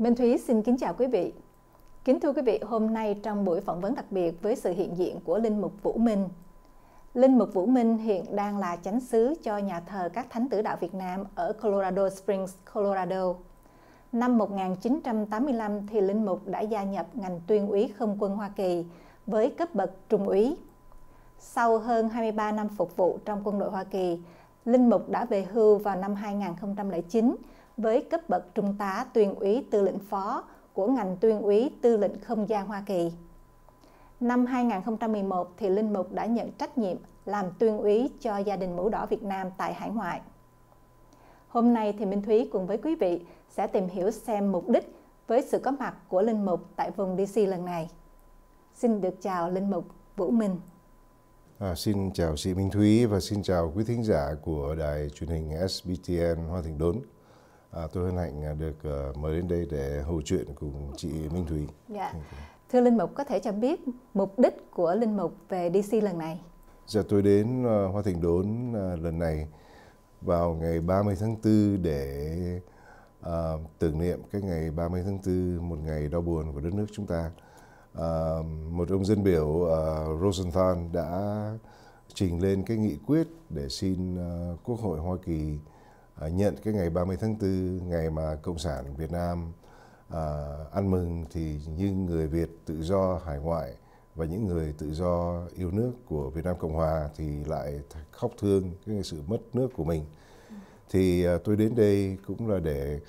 Minh Thúy xin kính chào quý vị. Kính thưa quý vị, hôm nay trong buổi phỏng vấn đặc biệt với sự hiện diện của Linh Mục Vũ Minh. Linh Mục Vũ Minh hiện đang là chánh sứ cho nhà thờ các thánh tử đạo Việt Nam ở Colorado Springs, Colorado. Năm 1985 thì Linh Mục đã gia nhập ngành tuyên úy không quân Hoa Kỳ với cấp bậc trung úy. Sau hơn 23 năm phục vụ trong quân đội Hoa Kỳ, Linh Mục đã về hưu vào năm 2009 với cấp bậc trung tá tuyên úy tư lệnh phó của ngành tuyên úy tư lệnh không gian Hoa Kỳ. Năm 2011 thì Linh Mục đã nhận trách nhiệm làm tuyên úy cho gia đình mũ đỏ Việt Nam tại hải ngoại. Hôm nay thì Minh Thúy cùng với quý vị sẽ tìm hiểu xem mục đích với sự có mặt của Linh Mục tại vùng DC lần này. Xin được chào Linh Mục Vũ Minh. À, xin chào chị Minh Thúy và xin chào quý thính giả của đài truyền hình SBTN Hoa Thịnh Đốn. À, tôi hân hạnh à, được à, mời đến đây để hội chuyện cùng chị Minh Thúy. Dạ. Thưa Linh Mục, có thể cho biết mục đích của Linh Mục về DC lần này? Dạ, tôi đến à, Hoa Thịnh Đốn lần này vào ngày 30 tháng 4 để uh, tưởng niệm cái ngày 30 tháng 4, một ngày đau buồn của đất nước chúng ta. Ờ, một ông dân biểu à, Rosenthal đã trình lên cái nghị quyết để xin à, Quốc hội Hoa Kỳ à, nhận cái ngày 30 tháng 4 ngày mà Cộng sản Việt Nam à, ăn mừng thì như người Việt tự do hải ngoại và những người tự do yêu nước của Việt Nam Cộng Hòa thì lại khóc thương cái sự mất nước của mình thì à, tôi đến đây cũng là để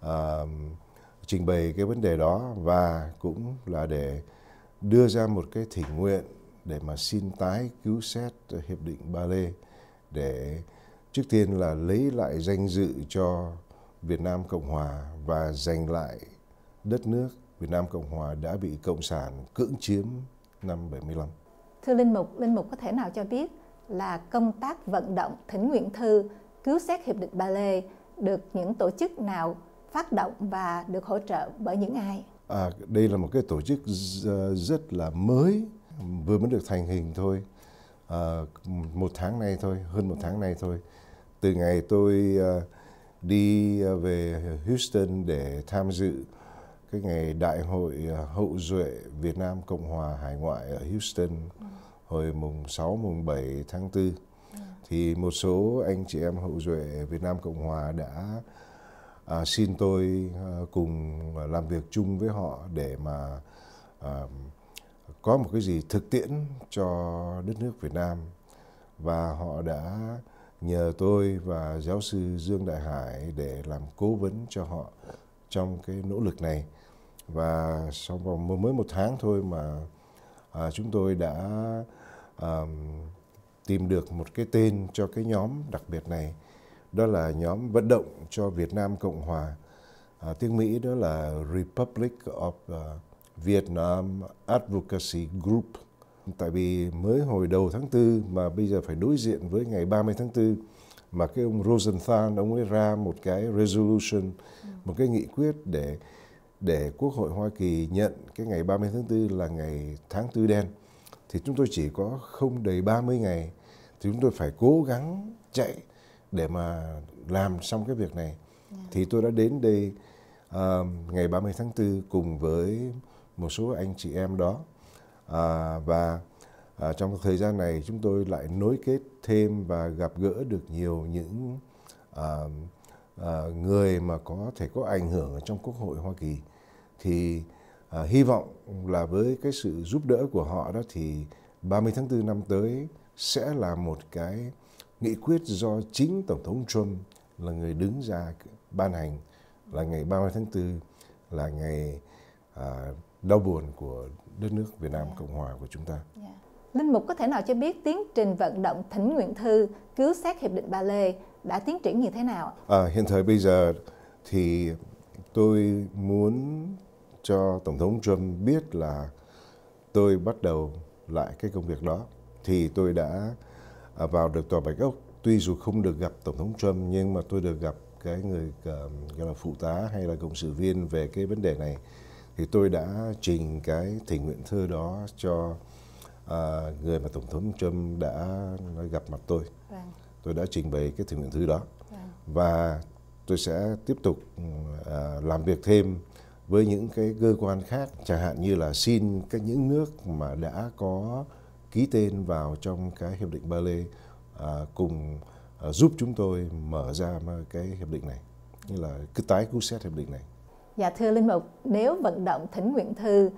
à, trình bày cái vấn đề đó và cũng là để đưa ra một cái thỉnh nguyện để mà xin tái cứu xét hiệp định Ba Lê để trước tiên là lấy lại danh dự cho Việt Nam Cộng Hòa và giành lại đất nước Việt Nam Cộng Hòa đã bị Cộng sản cưỡng chiếm năm 75. Thưa Linh Mục, Linh Mục có thể nào cho biết là công tác vận động thỉnh nguyện thư cứu xét Hiệp định Ba Lê được những tổ chức nào phát động và được hỗ trợ bởi những ai? À, đây là một cái tổ chức ờ, rất là mới, vừa mới được thành hình thôi, à, một tháng nay thôi, hơn một tháng nay thôi. Từ ngày tôi ờ, đi về Houston để tham dự cái ngày đại hội ờ, hậu duệ Việt Nam Cộng hòa Hải ngoại ở Houston hồi mùng 6 mùng 7 tháng 4 thì một số anh chị em hậu duệ Việt Nam Cộng hòa đã à, xin tôi à, cùng làm việc chung với họ để mà à, có một cái gì thực tiễn cho đất nước Việt Nam và họ đã nhờ tôi và giáo sư Dương Đại Hải để làm cố vấn cho họ trong cái nỗ lực này và sau vòng mới một tháng thôi mà à, chúng tôi đã à, tìm được một cái tên cho cái nhóm đặc biệt này đó là nhóm vận động cho Việt Nam Cộng Hòa à, tiếng Mỹ đó là Republic of uh, Vietnam Advocacy Group tại vì mới hồi đầu tháng 4 mà bây giờ phải đối diện với ngày 30 tháng 4 mà cái ông Rosenthal ông ấy ra một cái resolution một cái nghị quyết để để Quốc hội Hoa Kỳ nhận cái ngày 30 tháng 4 là ngày tháng tư đen thì chúng tôi chỉ có không đầy 30 ngày thì chúng tôi phải cố gắng chạy để mà làm xong cái việc này yeah. thì tôi đã đến đây uh, ngày 30 tháng 4 cùng với một số anh chị em đó uh, và uh, trong thời gian này chúng tôi lại nối kết thêm và gặp gỡ được nhiều những uh, uh, người mà có thể có ảnh hưởng ở trong quốc hội Hoa Kỳ thì uh, hy vọng là với cái sự giúp đỡ của họ đó thì 30 tháng 4 năm tới sẽ là một cái nghị quyết do chính Tổng thống Trump là người đứng ra ban hành là ngày 30 tháng 4 là ngày à, đau buồn của đất nước Việt Nam dạ. Cộng Hòa của chúng ta. Yeah. Dạ. Linh Mục có thể nào cho biết tiến trình vận động thỉnh nguyện thư cứu xét Hiệp định Ba Lê đã tiến triển như thế nào? À, hiện thời bây giờ thì tôi muốn cho Tổng thống Trump biết là tôi bắt đầu lại cái công việc đó. Thì tôi đã À, vào được tòa Bạch Ốc tuy dù không được gặp tổng thống Trump nhưng mà tôi được gặp cái người à, gọi là phụ tá hay là cộng sự viên về cái vấn đề này thì tôi đã trình cái thỉnh nguyện thư đó cho à, người mà tổng thống Trump đã à, gặp mặt tôi. Vâng. Tôi đã trình bày cái thỉnh nguyện thư đó vâng. và tôi sẽ tiếp tục à, làm việc thêm với những cái cơ quan khác chẳng hạn như là xin các những nước mà đã có ký tên vào trong cái hiệp định Bale à, cùng à, giúp chúng tôi mở ra cái hiệp định này như là cứ tái cứu xét hiệp định này. Dạ thưa linh mục, nếu vận động thỉnh nguyện thư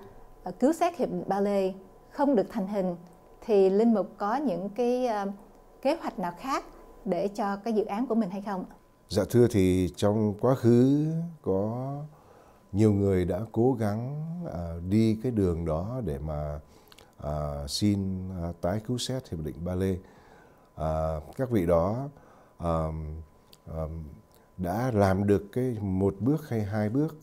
à, cứu xét hiệp định ba Lê không được thành hình thì linh mục có những cái uh, kế hoạch nào khác để cho cái dự án của mình hay không? Dạ thưa thì trong quá khứ có nhiều người đã cố gắng uh, đi cái đường đó để mà à, xin à, tái cứu xét hiệp định ba lê à, các vị đó à, à, đã làm được cái một bước hay hai bước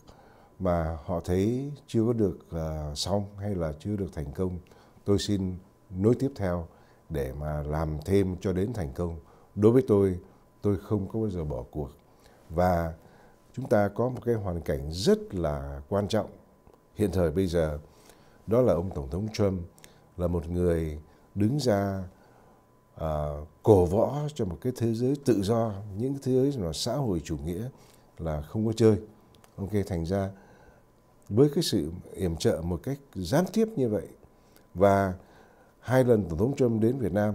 mà họ thấy chưa có được à, xong hay là chưa được thành công tôi xin nối tiếp theo để mà làm thêm cho đến thành công đối với tôi tôi không có bao giờ bỏ cuộc và chúng ta có một cái hoàn cảnh rất là quan trọng hiện thời bây giờ đó là ông tổng thống Trump là một người đứng ra à, cổ võ cho một cái thế giới tự do những cái thế giới mà xã hội chủ nghĩa là không có chơi ok thành ra với cái sự yểm trợ một cách gián tiếp như vậy và hai lần tổng thống trump đến việt nam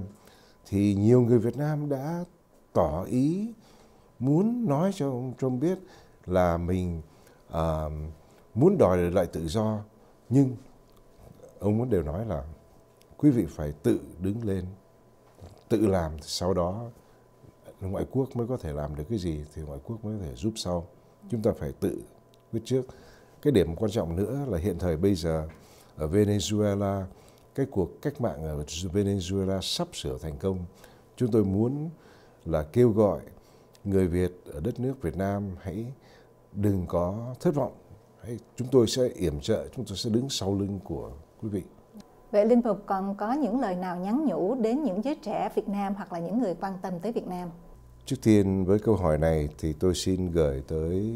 thì nhiều người việt nam đã tỏ ý muốn nói cho ông trump biết là mình à, muốn đòi lại tự do nhưng ông muốn đều nói là quý vị phải tự đứng lên tự làm sau đó ngoại quốc mới có thể làm được cái gì thì ngoại quốc mới có thể giúp sau chúng ta phải tự quyết trước cái điểm quan trọng nữa là hiện thời bây giờ ở Venezuela cái cuộc cách mạng ở Venezuela sắp sửa thành công chúng tôi muốn là kêu gọi người Việt ở đất nước Việt Nam hãy đừng có thất vọng hãy chúng tôi sẽ yểm trợ chúng tôi sẽ đứng sau lưng của quý vị Vậy Linh Mục còn có những lời nào nhắn nhủ đến những giới trẻ Việt Nam hoặc là những người quan tâm tới Việt Nam? Trước tiên với câu hỏi này thì tôi xin gửi tới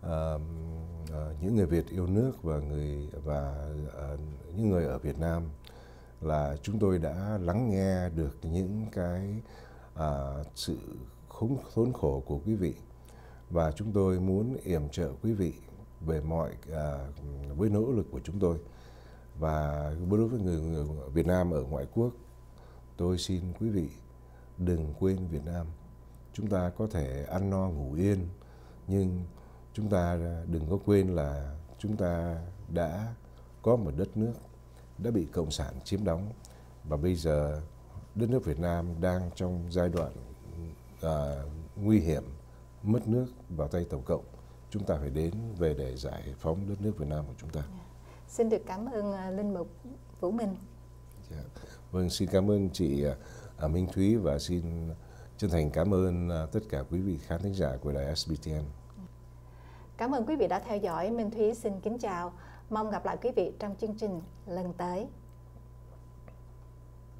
uh, uh, những người Việt yêu nước và người và uh, những người ở Việt Nam là chúng tôi đã lắng nghe được những cái uh, sự khốn khốn khổ của quý vị và chúng tôi muốn yểm trợ quý vị về mọi uh, với nỗ lực của chúng tôi và đối với người, người Việt Nam ở ngoại quốc tôi xin quý vị đừng quên Việt Nam chúng ta có thể ăn no ngủ yên nhưng chúng ta đừng có quên là chúng ta đã có một đất nước đã bị cộng sản chiếm đóng và bây giờ đất nước Việt Nam đang trong giai đoạn à, nguy hiểm mất nước vào tay tổng cộng chúng ta phải đến về để giải phóng đất nước Việt Nam của chúng ta. Yeah. Dạ. Xin được cảm ơn à, Linh Mục Vũ Minh. Dạ. Vâng, xin cảm ơn chị à, à, Minh Thúy và xin chân thành cảm ơn tất cả quý vị khán thính giả của đài SBTN. Cảm ơn quý vị đã theo dõi. Minh Thúy xin kính chào. Mong gặp lại quý vị trong chương trình lần tới.